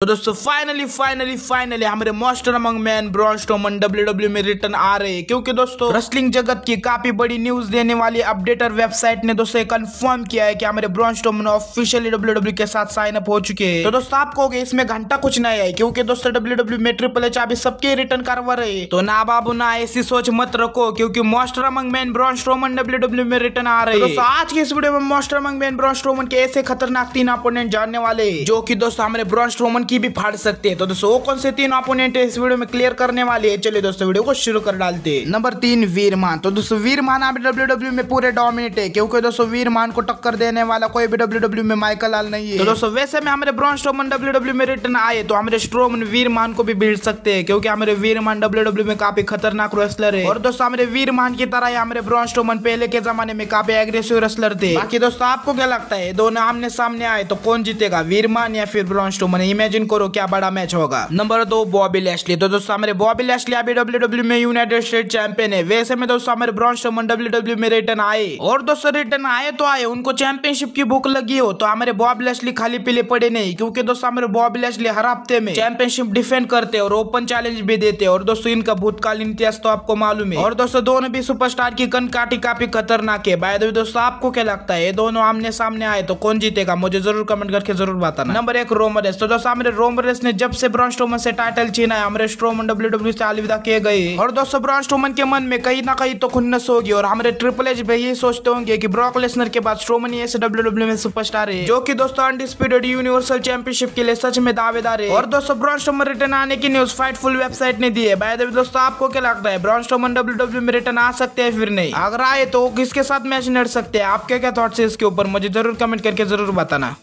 तो दोस्तों finally finally finally हमारे monster among men Braun Strowman W W में रिटर्न आ रहे हैं क्योंकि दोस्तों रेसलिंग जगत की काफी बड़ी न्यूज देने वाली अपडेटर वेबसाइट ने दोस्तों कंफर्म किया है कि हमारे Braun Strowman officially W W के साथ साइन अप हो चुके हैं तो दोस्तों आप कहोगे इसमें घंटा कुछ नहीं है क्योंकि दोस्तों डब्ल्यू डब्ल्यू e में ट्रिपल एच अभी सबके रिटर्न करवा रहे तो ना बाबू ना ऐसी सोच मत रखो क्योंकि monster among men Braun Strowman W W में रिटर्न आ रहे तो दोस्तों आज के इस वीडियो में monster among men Braun Strowman के ऐसे खतरनाक तीन अपोनेंट जानने वाले जो की दोस्तों हमारे ब्रॉन्स टोमन की भी फाड़ सकते हैं तो दोस्तों वो कौन से तीन अपोनेंट है इस वीडियो में क्लियर करने वाले हैं चलिए दोस्तों वीडियो को शुरू कर डालते हैं नंबर तीन वीरमान तो दोस्तों वीरमान अभी डब्ल्यू डब्ल्यू e में पूरे डोमिनेट है क्योंकि दोस्तों वीरमान को टक्कर देने वाला कोई भी डब्ल्यू डब्ल्यू e में माइकल लाल नहीं है तो दोस्तों वैसे में हमारे ब्रॉन स्ट्रोमन डब्ल्यू डब्ल्यू में रिटर्न आए तो हमारे स्ट्रोमन वीरमान को भी भिड़ सकते हैं क्योंकि हमारे वीरमान डब्ल्यू डब्ल्यू e में काफी खतरनाक रेस्लर है और दोस्तों हमारे वीरमान की तरह ही हमारे ब्रॉन स्ट्रोमन पहले के जमाने में काफी एग्रेसिव रेस्लर थे बाकी दोस्तों आपको क्या लगता है दोनों आमने सामने आए तो कौन जीतेगा वीरमान या फिर ब्रॉन स्ट्रोमन इमेजिन इमेजिन करो क्या बड़ा मैच होगा नंबर दो बॉबी लेस्ली तो दोस्तों हमारे बॉबी लेस्ली अभी डब्ल्यू डब्ल्यू e में यूनाइटेड स्टेट चैंपियन है वैसे में दोस्तों हमारे ब्रॉन्स रोमन डब्ल्यू डब्ल्यू में रिटर्न आए और दोस्तों रिटर्न आए तो आए उनको चैंपियनशिप की भूख लगी हो तो हमारे बॉब लेस्ली खाली पीले पड़े नहीं क्योंकि दोस्तों हमारे बॉब लेस्ली हर हफ्ते में चैंपियनशिप डिफेंड करते और ओपन चैलेंज भी देते और दोस्तों इनका भूतकालीन इतिहास तो आपको मालूम है और दोस्तों दोनों भी सुपरस्टार की कन काटी काफी खतरनाक है बाय दोस्तों आपको क्या लगता है दोनों आमने सामने आए तो कौन जीतेगा मुझे जरूर कमेंट करके जरूर बताना नंबर एक रोमन तो दोस्तों रहे रोमरेस ने जब से ब्रॉन स्ट्रोमन से टाइटल छीना है हमरे स्ट्रोमन डब्ल्यू डब्ल्यू e से अलविदा किए गए और दोस्तों ब्रॉन स्ट्रोमन के मन में कहीं ना कहीं तो खुन्नस होगी और हमारे ट्रिपल एच भी यही सोचते होंगे की ब्रॉक लेसनर के बाद स्ट्रोमन ही ऐसे डब्ल्यू डब्ल्यू e में सुपर स्टार है जो की दोस्तों अनडिस्प्यूटेड यूनिवर्सल चैंपियनशिप के लिए सच में दावेदार है और दोस्तों ब्रॉन स्ट्रोमन रिटर्न आने की न्यूज फाइटफुल वेबसाइट ने दी है बाय दोस्तों आपको क्या लगता है Braun Strowman W W e में रिटर्न आ सकते हैं फिर नहीं अगर आए तो किसके साथ मैच लड़ सकते हैं आपके क्या थॉट्स है इसके ऊपर मुझे जरूर कमेंट करके जरूर बताना